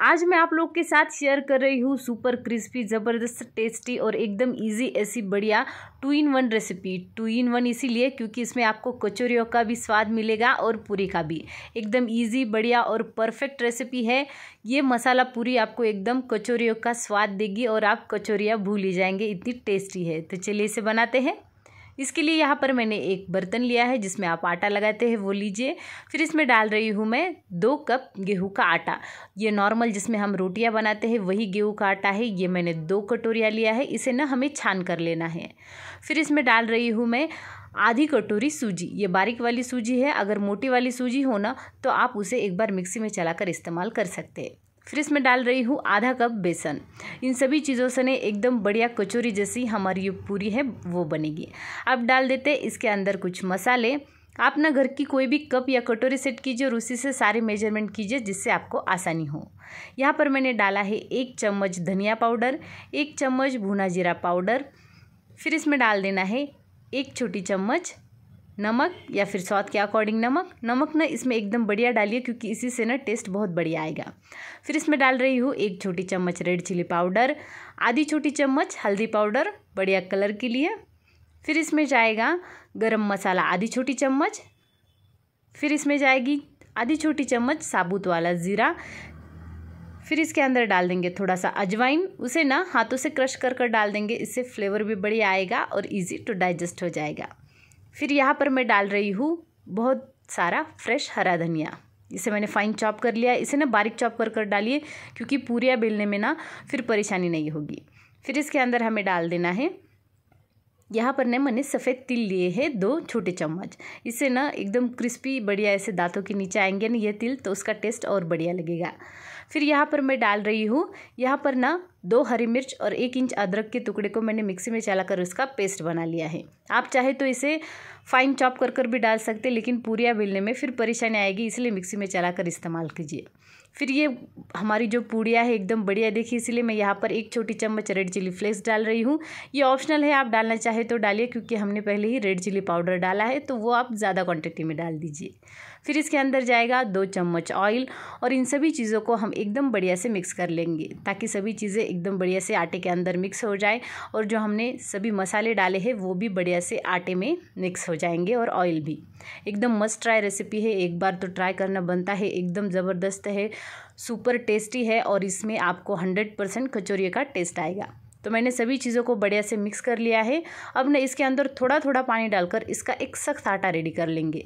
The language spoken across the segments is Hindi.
आज मैं आप लोग के साथ शेयर कर रही हूँ सुपर क्रिस्पी ज़बरदस्त टेस्टी और एकदम इजी ऐसी बढ़िया two in one recipe two in one इसीलिए क्योंकि इसमें आपको कचौरियों का भी स्वाद मिलेगा और पूरी का भी एकदम इजी बढ़िया और परफेक्ट रेसिपी है ये मसाला पूरी आपको एकदम कचौरियों का स्वाद देगी और आप कचौरियाँ भूल ही जाएंगे इतनी टेस्टी है तो चलिए इसे बनाते हैं इसके लिए यहाँ पर मैंने एक बर्तन लिया है जिसमें आप आटा लगाते हैं वो लीजिए फिर इसमें डाल रही हूँ मैं दो कप गेहूँ का आटा ये नॉर्मल जिसमें हम रोटियाँ बनाते हैं वही गेहूँ का आटा है ये मैंने दो कटोरियाँ लिया है इसे ना हमें छान कर लेना है फिर इसमें डाल रही हूँ मैं आधी कटोरी सूजी ये बारीक वाली सूजी है अगर मोटी वाली सूजी हो ना तो आप उसे एक बार मिक्सी में चलाकर इस्तेमाल कर सकते हैं फिर इसमें डाल रही हूँ आधा कप बेसन इन सभी चीज़ों से ने एकदम बढ़िया कचौरी जैसी हमारी ये पूरी है वो बनेगी अब डाल देते इसके अंदर कुछ मसाले आप ना घर की कोई भी कप या कटोरी सेट कीजिए और उसी से सारे मेजरमेंट कीजिए जिससे आपको आसानी हो यहाँ पर मैंने डाला है एक चम्मच धनिया पाउडर एक चम्मच भुना जीरा पाउडर फिर इसमें डाल देना है एक छोटी चम्मच नमक या फिर स्वाद के अकॉर्डिंग नमक नमक ना इसमें एकदम बढ़िया डालिए क्योंकि इसी से ना टेस्ट बहुत बढ़िया आएगा फिर इसमें डाल रही हूँ एक छोटी चम्मच रेड चिली पाउडर आधी छोटी चम्मच हल्दी पाउडर बढ़िया कलर के लिए फिर इसमें जाएगा गरम मसाला आधी छोटी चम्मच फिर इसमें जाएगी आधी छोटी चम्मच साबुत वाला ज़ीरा फिर इसके अंदर डाल देंगे थोड़ा सा अजवाइन उसे ना हाथों से क्रश कर कर डाल देंगे इससे फ्लेवर भी बढ़िया आएगा और इजी टू डाइजेस्ट हो जाएगा फिर यहाँ पर मैं डाल रही हूँ बहुत सारा फ्रेश हरा धनिया इसे मैंने फाइन चॉप कर लिया इसे ना बारीक चॉप कर कर डालिए क्योंकि पूरिया बेलने में ना फिर परेशानी नहीं होगी फिर इसके अंदर हमें डाल देना है यहाँ पर ना मैंने सफ़ेद तिल लिए हैं दो छोटे चम्मच इससे ना एकदम क्रिस्पी बढ़िया ऐसे दांतों के नीचे आएंगे ना ये तिल तो उसका टेस्ट और बढ़िया लगेगा फिर यहाँ पर मैं डाल रही हूँ यहाँ पर ना दो हरी मिर्च और एक इंच अदरक के टुकड़े को मैंने मिक्सी में चलाकर उसका पेस्ट बना लिया है आप चाहे तो इसे फाइन चॉप कर कर भी डाल सकते लेकिन पूरियाँ बेलने में फिर परेशानी आएगी इसलिए मिक्सी में चला कर इस्तेमाल कीजिए फिर ये हमारी जो पूड़िया है एकदम बढ़िया देखिए इसलिए मैं यहाँ पर एक छोटी चम्मच रेड चिली फ्लेक्स डाल रही हूँ ये ऑप्शनल है आप डालना चाहे तो डालिए क्योंकि हमने पहले ही रेड चिली पाउडर डाला है तो वो आप ज़्यादा क्वांटिटी में डाल दीजिए फिर इसके अंदर जाएगा दो चम्मच ऑयल और इन सभी चीज़ों को हम एकदम बढ़िया से मिक्स कर लेंगे ताकि सभी चीज़ें एकदम बढ़िया से आटे के अंदर मिक्स हो जाए और जो हमने सभी मसाले डाले हैं वो भी बढ़िया से आटे में मिक्स हो हो जाएंगे और ऑयल भी एकदम मस्त ट्राई रेसिपी है एक बार तो ट्राई करना बनता है एकदम ज़बरदस्त है सुपर टेस्टी है और इसमें आपको हंड्रेड परसेंट कचौरी का टेस्ट आएगा तो मैंने सभी चीज़ों को बढ़िया से मिक्स कर लिया है अब ना इसके अंदर थोड़ा थोड़ा पानी डालकर इसका एक सख्त आटा रेडी कर लेंगे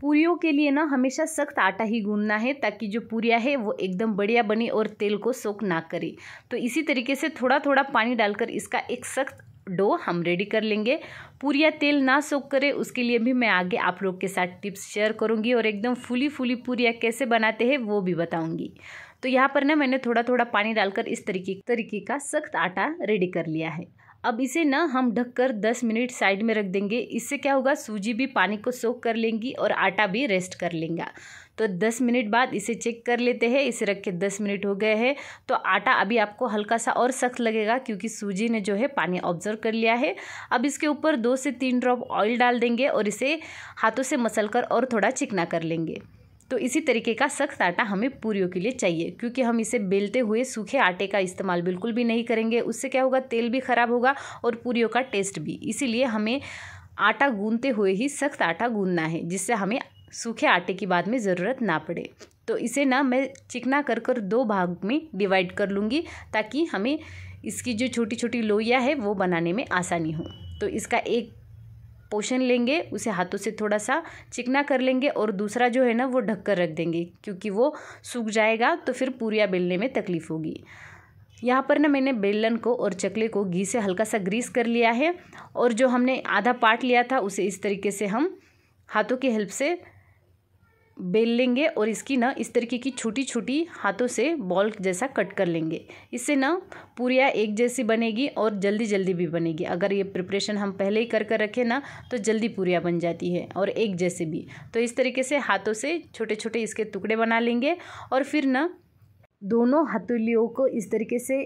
पूरियों के लिए ना हमेशा सख्त आटा ही गूंदना है ताकि जो पूरिया है वो एकदम बढ़िया बने और तेल को सोख ना करे तो इसी तरीके से थोड़ा थोड़ा पानी डालकर इसका एक सख्त डो हम रेडी कर लेंगे पूरिया तेल ना सोख करें उसके लिए भी मैं आगे आप लोग के साथ टिप्स शेयर करूँगी और एकदम फुली फुली पूरिया कैसे बनाते हैं वो भी बताऊँगी तो यहाँ पर ना मैंने थोड़ा थोड़ा पानी डालकर इस तरीके तरीके का सख्त आटा रेडी कर लिया है अब इसे ना हम ढककर 10 मिनट साइड में रख देंगे इससे क्या होगा सूजी भी पानी को सोख कर लेंगी और आटा भी रेस्ट कर लेंगे तो 10 मिनट बाद इसे चेक कर लेते हैं इसे रख के दस मिनट हो गए हैं तो आटा अभी आपको हल्का सा और सख्त लगेगा क्योंकि सूजी ने जो है पानी ऑब्जर्व कर लिया है अब इसके ऊपर दो से तीन ड्रॉप ऑयल डाल देंगे और इसे हाथों से मसल कर और थोड़ा चिकना कर लेंगे तो इसी तरीके का सख्त आटा हमें पूरियों के लिए चाहिए क्योंकि हम इसे बेलते हुए सूखे आटे का इस्तेमाल बिल्कुल भी नहीं करेंगे उससे क्या होगा तेल भी ख़राब होगा और पूरियों का टेस्ट भी इसीलिए हमें आटा गूंदते हुए ही सख्त आटा गूंदना है जिससे हमें सूखे आटे की बाद में ज़रूरत ना पड़े तो इसे ना मैं चिकना कर कर दो भाग में डिवाइड कर लूँगी ताकि हमें इसकी जो छोटी छोटी लोहिया है वो बनाने में आसानी हो तो इसका एक पोषण लेंगे उसे हाथों से थोड़ा सा चिकना कर लेंगे और दूसरा जो है ना वो ढक कर रख देंगे क्योंकि वो सूख जाएगा तो फिर पूरियाँ बेलने में तकलीफ़ होगी यहाँ पर ना मैंने बेलन को और चकले को घी से हल्का सा ग्रीस कर लिया है और जो हमने आधा पार्ट लिया था उसे इस तरीके से हम हाथों की हेल्प से बेल लेंगे और इसकी ना इस तरीके की छोटी छोटी हाथों से बॉल जैसा कट कर लेंगे इससे ना पूरिया एक जैसी बनेगी और जल्दी जल्दी भी बनेगी अगर ये प्रिपरेशन हम पहले ही कर कर रखें ना तो जल्दी पूरिया बन जाती है और एक जैसे भी तो इस तरीके से हाथों से छोटे छोटे इसके टुकड़े बना लेंगे और फिर ना दोनों हथेलियों को इस तरीके से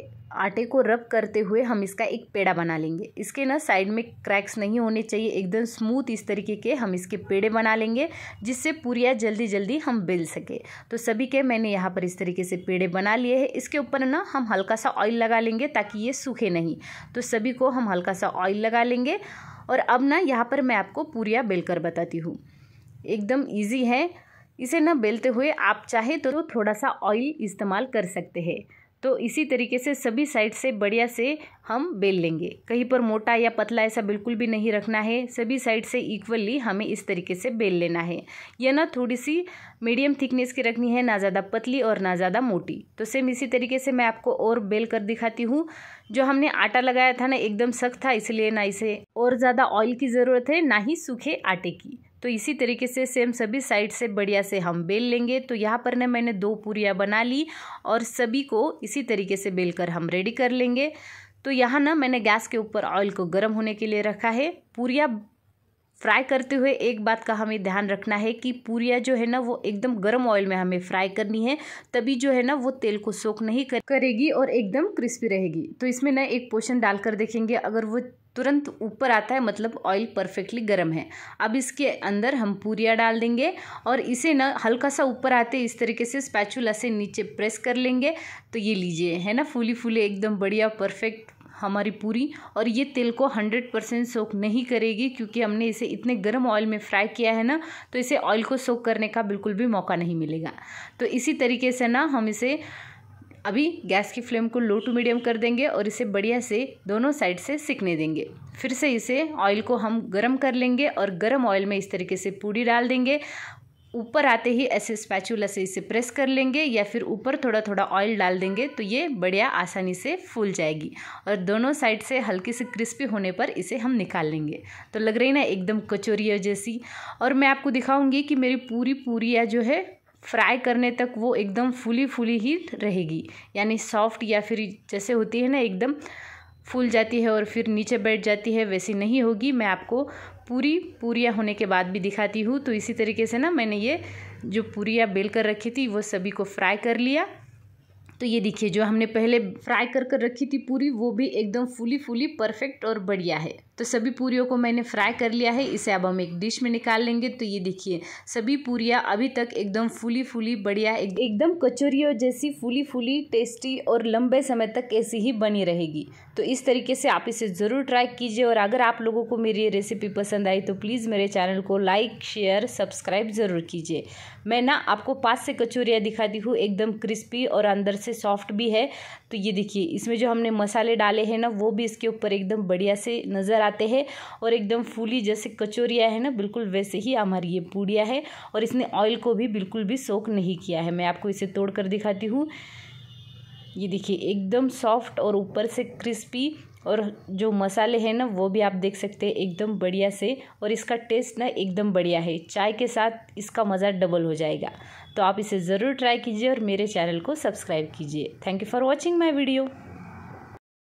आटे को रब करते हुए हम इसका एक पेड़ा बना लेंगे इसके ना साइड में क्रैक्स नहीं होने चाहिए एकदम स्मूथ इस तरीके के हम इसके पेड़े बना लेंगे जिससे पूरिया जल्दी जल्दी हम बेल सके तो सभी के मैंने यहाँ पर इस तरीके से पेड़े बना लिए हैं इसके ऊपर ना हम हल्का सा ऑयल लगा लेंगे ताकि ये सूखे नहीं तो सभी को हम हल्का सा ऑयल लगा लेंगे और अब ना यहाँ पर मैं आपको पूरिया कर बताती हूँ एकदम ईजी है इसे ना बेलते हुए आप चाहे तो थोड़ा सा ऑयल इस्तेमाल कर सकते हैं तो इसी तरीके से सभी साइड से बढ़िया से हम बेल लेंगे कहीं पर मोटा या पतला ऐसा बिल्कुल भी नहीं रखना है सभी साइड से इक्वली हमें इस तरीके से बेल लेना है यह ना थोड़ी सी मीडियम थिकनेस की रखनी है ना ज़्यादा पतली और ना ज़्यादा मोटी तो सेम इसी तरीके से मैं आपको और बेल कर दिखाती हूँ जो हमने आटा लगाया था ना एकदम सख्त था इसलिए ना इसे और ज़्यादा ऑयल की ज़रूरत है ना ही सूखे आटे की तो इसी तरीके से सेम सभी साइड से बढ़िया से हम बेल लेंगे तो यहाँ पर ना मैंने दो पूरियाँ बना ली और सभी को इसी तरीके से बेल कर हम रेडी कर लेंगे तो यहाँ ना मैंने गैस के ऊपर ऑयल को गर्म होने के लिए रखा है पूरिया फ्राई करते हुए एक बात का हमें ध्यान रखना है कि पूरिया जो है ना वो एकदम गर्म ऑयल में हमें फ्राई करनी है तभी जो है ना वो तेल को सोख नहीं कर, करेगी और एकदम क्रिस्पी रहेगी तो इसमें ना एक पोर्शन डालकर देखेंगे अगर वो तुरंत ऊपर आता है मतलब ऑयल परफेक्टली गर्म है अब इसके अंदर हम पूरिया डाल देंगे और इसे ना हल्का सा ऊपर आते इस तरीके से स्पैचुला से नीचे प्रेस कर लेंगे तो ये लीजिए है ना फूली फूली एकदम बढ़िया परफेक्ट हमारी पूरी और ये तेल को 100 परसेंट सोख नहीं करेगी क्योंकि हमने इसे इतने गर्म ऑयल में फ्राई किया है ना तो इसे ऑयल को सोख करने का बिल्कुल भी मौका नहीं मिलेगा तो इसी तरीके से ना हम इसे अभी गैस की फ्लेम को लो टू मीडियम कर देंगे और इसे बढ़िया से दोनों साइड से सिकने देंगे फिर से इसे ऑयल को हम गरम कर लेंगे और गरम ऑयल में इस तरीके से पूड़ी डाल देंगे ऊपर आते ही ऐसे स्पैचुला से इसे प्रेस कर लेंगे या फिर ऊपर थोड़ा थोड़ा ऑयल डाल देंगे तो ये बढ़िया आसानी से फूल जाएगी और दोनों साइड से हल्की सी क्रिस्पी होने पर इसे हम निकाल लेंगे तो लग रही ना एकदम कचोरिया जैसी और मैं आपको दिखाऊंगी कि मेरी पूरी पूरी या जो है फ्राई करने तक वो एकदम फूली फूली ही रहेगी यानी सॉफ्ट या फिर जैसे होती है ना एकदम फूल जाती है और फिर नीचे बैठ जाती है वैसी नहीं होगी मैं आपको पूरी पूरियाँ होने के बाद भी दिखाती हूँ तो इसी तरीके से ना मैंने ये जो पूरियाँ बेल कर रखी थी वो सभी को फ्राई कर लिया तो ये देखिए जो हमने पहले फ्राई कर कर रखी थी पूरी वो भी एकदम फुली फुली परफेक्ट और बढ़िया है तो सभी पूरियों को मैंने फ्राई कर लिया है इसे अब हम एक डिश में निकाल लेंगे तो ये देखिए सभी पूरियाँ अभी तक एकदम फुली फुली बढ़िया एक, एकदम कचोरियों जैसी फुली फूली टेस्टी और लंबे समय तक ऐसी ही बनी रहेगी तो इस तरीके से आप इसे ज़रूर ट्राई कीजिए और अगर आप लोगों को मेरी ये रेसिपी पसंद आई तो प्लीज़ मेरे चैनल को लाइक शेयर सब्सक्राइब ज़रूर कीजिए मैं ना आपको पाँच से कचोरियाँ दिखाती हूँ एकदम क्रिस्पी और अंदर से सॉफ्ट भी है तो ये देखिए इसमें जो हमने मसाले डाले हैं ना वो भी इसके ऊपर एकदम बढ़िया से नज़र आते हैं और एकदम फूली जैसे कचोरिया है ना बिल्कुल वैसे ही हमारी ये पूड़िया है और इसने ऑयल को भी बिल्कुल भी सोख नहीं किया है मैं आपको इसे तोड़ कर दिखाती हूँ ये देखिए एकदम सॉफ्ट और ऊपर से क्रिस्पी और जो मसाले हैं ना वो भी आप देख सकते हैं एकदम बढ़िया से और इसका टेस्ट ना एकदम बढ़िया है चाय के साथ इसका मज़ा डबल हो जाएगा तो आप इसे ज़रूर ट्राई कीजिए और मेरे चैनल को सब्सक्राइब कीजिए thank you for watching my video